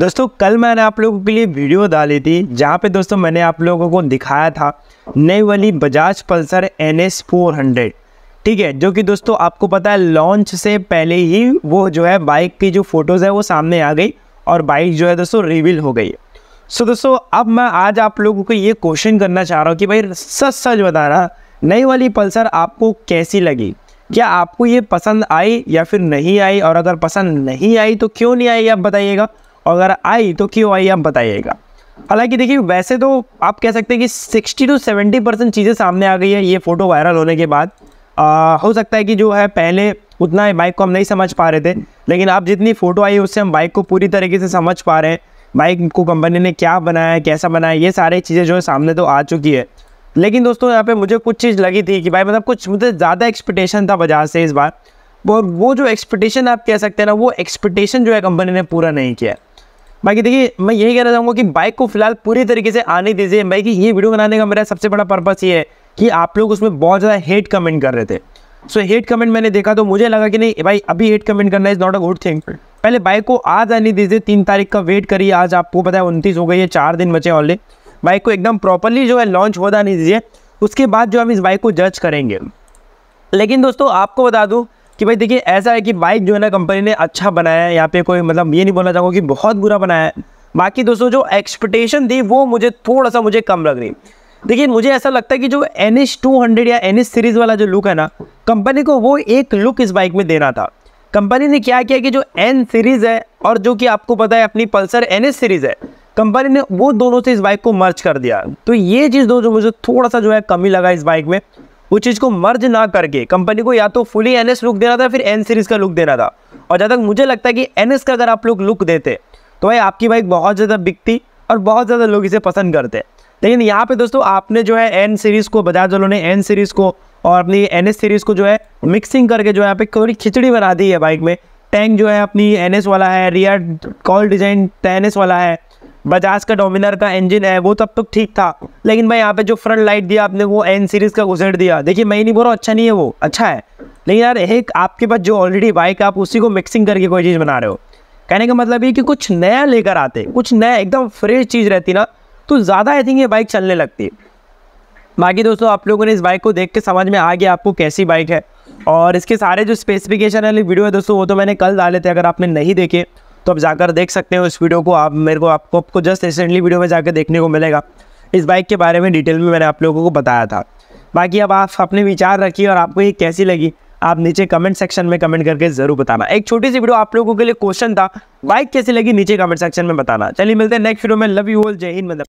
दोस्तों कल मैंने आप लोगों के लिए वीडियो डाली थी जहाँ पे दोस्तों मैंने आप लोगों को दिखाया था नई वाली Bajaj Pulsar N S four hundred ठीक है जो कि दोस्तों आपको पता है लॉन्च से पहले ही वो जो है बाइक की जो फ़ोटोज़ है वो सामने आ गई और बाइक जो है दोस्तों रिवील हो गई सो दोस्तों अब मैं आज आप लोगों को ये क्वेश्चन करना चाह रहा हूँ कि भाई सच सच बता रहा नई वाली पल्सर आपको कैसी लगी क्या आपको ये पसंद आई या फिर नहीं आई और अगर पसंद नहीं आई तो क्यों नहीं आई आप बताइएगा और अगर आई तो क्यों आई आप बताइएगा हालांकि देखिए वैसे तो आप कह सकते हैं कि सिक्सटी टू सेवेंटी परसेंट चीज़ें सामने आ गई है ये फ़ोटो वायरल होने के बाद आ, हो सकता है कि जो है पहले उतना बाइक को हम नहीं समझ पा रहे थे लेकिन आप जितनी फ़ोटो आई उससे हम बाइक को पूरी तरीके से समझ पा रहे हैं बाइक को कंपनी ने क्या बनाया है कैसा बनाया ये सारी चीज़ें जो है सामने तो आ चुकी है लेकिन दोस्तों यहाँ पे मुझे कुछ चीज़ लगी थी कि भाई मतलब कुछ मुझे ज़्यादा एक्सपेक्टेशन था बाजार से इस बार और वो जो एक्सपेक्टेशन आप कह सकते हैं ना वो एक्सपेक्टेशन जो है कंपनी ने पूरा नहीं किया बाकी देखिए मैं यही कहना चाहूँगा कि बाइक को फिलहाल पूरी तरीके से आने दीजिए भाई कि ये वीडियो बनाने का मेरा सबसे बड़ा पर्पस ये है कि आप लोग उसमें बहुत ज़्यादा हेट कमेंट कर रहे थे सो हेट कमेंट मैंने देखा तो मुझे लगा कि नहीं भाई अभी हेट कमेंट करना is not a good thing पहले बाइक को आज आने दीजिए तीन तारीख का वेट करिए आज आपको पता है उनतीस हो गई है चार दिन बचे ऑनली बाइक को एकदम प्रॉपरली जो है लॉन्च हो नहीं दीजिए उसके बाद जो हम इस बाइक को जज करेंगे लेकिन दोस्तों आपको बता दूँ कि भाई देखिए ऐसा है कि बाइक जो है ना कंपनी ने अच्छा बनाया है यहाँ पे कोई मतलब ये नहीं बोलना चाहूँगा कि बहुत बुरा बनाया है बाकी दोस्तों जो एक्सपेक्टेशन थी वो मुझे थोड़ा सा मुझे कम लग रही देखिए मुझे ऐसा लगता है कि जो एन एच टू हंड्रेड या एन एच सीरीज़ वाला जो लुक है ना कंपनी को वो एक लुक इस बाइक में देना था कंपनी ने क्या किया कि जो एन सीरीज़ है और जो कि आपको पता है अपनी पल्सर एन एच सीरीज़ है कंपनी ने वो दोनों से इस बाइक को मर्ज कर दिया तो ये चीज़ दो जो मुझे थोड़ा सा जो है कमी लगा इस बाइक में वो चीज़ को मर्ज ना करके कंपनी को या तो फुली एन लुक देना था फिर एन सीरीज़ का लुक देना था और जहाँ तक मुझे लगता है कि एन का अगर आप लोग लुक देते तो भाई आपकी बाइक बहुत ज़्यादा बिकती और बहुत ज़्यादा लोग इसे पसंद करते लेकिन यहाँ पे दोस्तों आपने जो है एन सीरीज़ को बजाज वालों ने एन सीरीज़ को और अपनी एन एस सीरीज़ को जो है मिक्सिंग करके जो है यहाँ पे थोड़ी खिचड़ी बना दी है बाइक में टैंक जो है अपनी एन एस वाला है rear cowl design ten S वाला है बजाज का डोमिनर का इंजन है वो तब तक तो ठीक था लेकिन भाई यहाँ पे जो फ्रंट लाइट दिया आपने वो एन सीरीज़ का घुसेट दिया देखिए मैं ही नहीं बोल रहा अच्छा नहीं है वो अच्छा है लेकिन यार एक आपके पास जो ऑलरेडी बाइक है आप उसी को मिक्सिंग करके कोई चीज़ बना रहे हो कहने का मतलब ये कि कुछ नया लेकर आते कुछ नया एकदम फ्रेश चीज़ रहती ना तो ज़्यादा आई थिंक ये बाइक चलने लगती है बाकी दोस्तों आप लोगों ने इस बाइक को देख के समझ में आ गया आपको कैसी बाइक है और इसके सारे जो स्पेसिफिकेशन वाली वीडियो है दोस्तों वो तो मैंने कल डाले थे अगर आपने नहीं देखे तो आप जाकर देख सकते हो इस वीडियो को आप मेरे को आपको आपको जस्ट रिसेंटली वीडियो में जाकर देखने को मिलेगा इस बाइक के बारे में डिटेल में मैंने आप लोगों को बताया था बाकी अब आप अपने विचार रखिए और आपको ये कैसी लगी आप नीचे कमेंट सेक्शन में कमेंट करके जरूर बताना एक छोटी सी वीडियो आप लोगों के लिए क्वेश्चन था बाइक कैसी लगी नीचे कमेंट सेक्शन में बताना चलिए मिलते हैं नेक्स्ट वीडियो में love you all Jai Hind मतलब